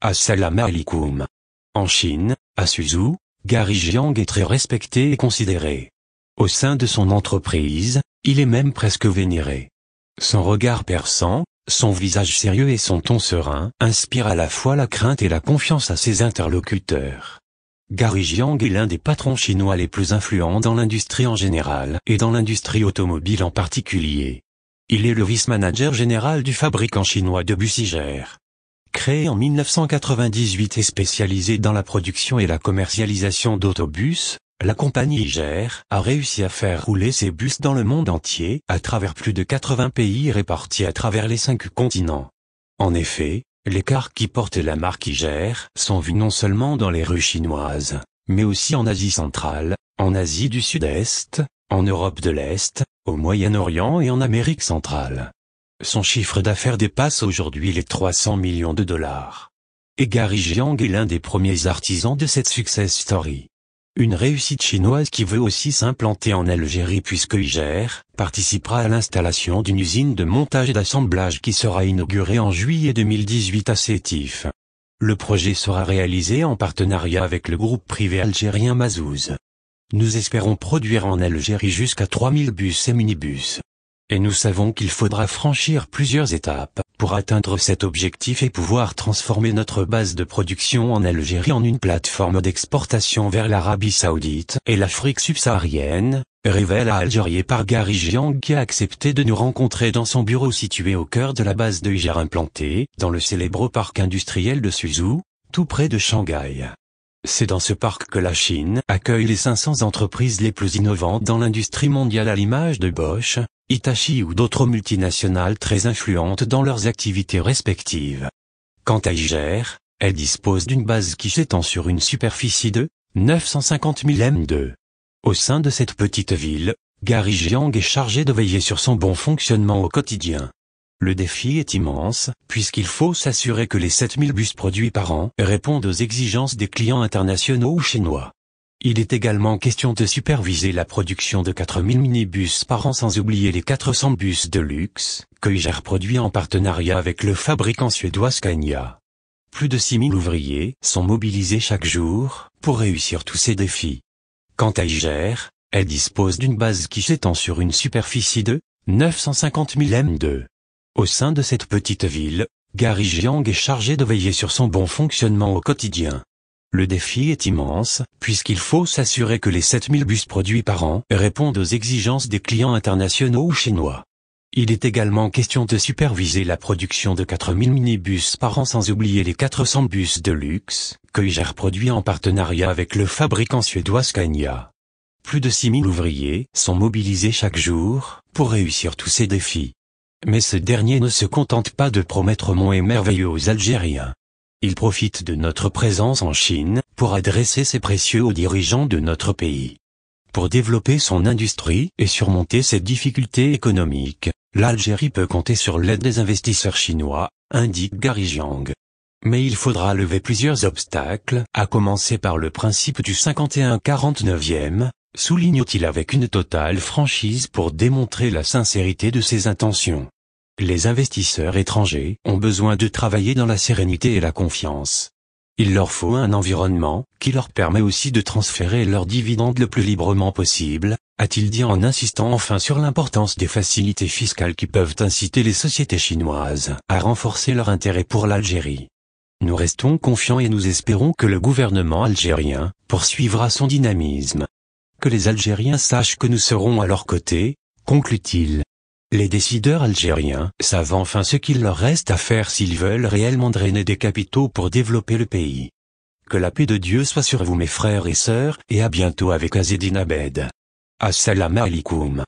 Assalamu alaikum. En Chine, à Suzhou, Gary Jiang est très respecté et considéré. Au sein de son entreprise, il est même presque vénéré. Son regard perçant, son visage sérieux et son ton serein inspirent à la fois la crainte et la confiance à ses interlocuteurs. Gary Jiang est l'un des patrons chinois les plus influents dans l'industrie en général et dans l'industrie automobile en particulier. Il est le vice-manager général du fabricant chinois de Bussiger. Créée en 1998 et spécialisée dans la production et la commercialisation d'autobus, la compagnie Iger a réussi à faire rouler ses bus dans le monde entier, à travers plus de 80 pays répartis à travers les 5 continents. En effet, les cars qui portent la marque Iger sont vus non seulement dans les rues chinoises, mais aussi en Asie centrale, en Asie du Sud-Est, en Europe de l'Est, au Moyen-Orient et en Amérique centrale. Son chiffre d'affaires dépasse aujourd'hui les 300 millions de dollars. Et Gary Jiang est l'un des premiers artisans de cette success story. Une réussite chinoise qui veut aussi s'implanter en Algérie puisque Iger participera à l'installation d'une usine de montage et d'assemblage qui sera inaugurée en juillet 2018 à Sétif. Le projet sera réalisé en partenariat avec le groupe privé algérien Mazouz. Nous espérons produire en Algérie jusqu'à 3000 bus et minibus. Et nous savons qu'il faudra franchir plusieurs étapes pour atteindre cet objectif et pouvoir transformer notre base de production en Algérie en une plateforme d'exportation vers l'Arabie Saoudite et l'Afrique subsaharienne, révèle à algérie par Gary Jiang qui a accepté de nous rencontrer dans son bureau situé au cœur de la base de Ijar implantée dans le célèbre parc industriel de Suzhou, tout près de Shanghai. C'est dans ce parc que la Chine accueille les 500 entreprises les plus innovantes dans l'industrie mondiale à l'image de Bosch, Hitachi ou d'autres multinationales très influentes dans leurs activités respectives. Quant à Iger, elle dispose d'une base qui s'étend sur une superficie de 950 000 m2. Au sein de cette petite ville, Gary Jiang est chargé de veiller sur son bon fonctionnement au quotidien. Le défi est immense, puisqu'il faut s'assurer que les 7000 bus produits par an répondent aux exigences des clients internationaux ou chinois. Il est également question de superviser la production de 4000 minibus par an sans oublier les 400 bus de luxe que IGER produit en partenariat avec le fabricant suédois Scania. Plus de 6000 ouvriers sont mobilisés chaque jour pour réussir tous ces défis. Quant à IGER, elle dispose d'une base qui s'étend sur une superficie de 950 000 m2. Au sein de cette petite ville, Gary Jiang est chargé de veiller sur son bon fonctionnement au quotidien. Le défi est immense, puisqu'il faut s'assurer que les 7000 bus produits par an répondent aux exigences des clients internationaux ou chinois. Il est également question de superviser la production de 4000 minibus par an sans oublier les 400 bus de luxe que IGER produit en partenariat avec le fabricant suédois Scania. Plus de 6000 ouvriers sont mobilisés chaque jour pour réussir tous ces défis. Mais ce dernier ne se contente pas de promettre mon et merveilleux aux Algériens. Il profite de notre présence en Chine pour adresser ses précieux aux dirigeants de notre pays. Pour développer son industrie et surmonter ses difficultés économiques, l'Algérie peut compter sur l'aide des investisseurs chinois, indique Gary Jiang. Mais il faudra lever plusieurs obstacles, à commencer par le principe du 51-49e, souligne-t-il avec une totale franchise pour démontrer la sincérité de ses intentions. Les investisseurs étrangers ont besoin de travailler dans la sérénité et la confiance. Il leur faut un environnement qui leur permet aussi de transférer leurs dividendes le plus librement possible, a-t-il dit en insistant enfin sur l'importance des facilités fiscales qui peuvent inciter les sociétés chinoises à renforcer leur intérêt pour l'Algérie. Nous restons confiants et nous espérons que le gouvernement algérien poursuivra son dynamisme que les Algériens sachent que nous serons à leur côté, conclut-il. Les décideurs algériens savent enfin ce qu'il leur reste à faire s'ils veulent réellement drainer des capitaux pour développer le pays. Que la paix de Dieu soit sur vous mes frères et sœurs, et à bientôt avec Azedine Abed. Assalamu alaikum.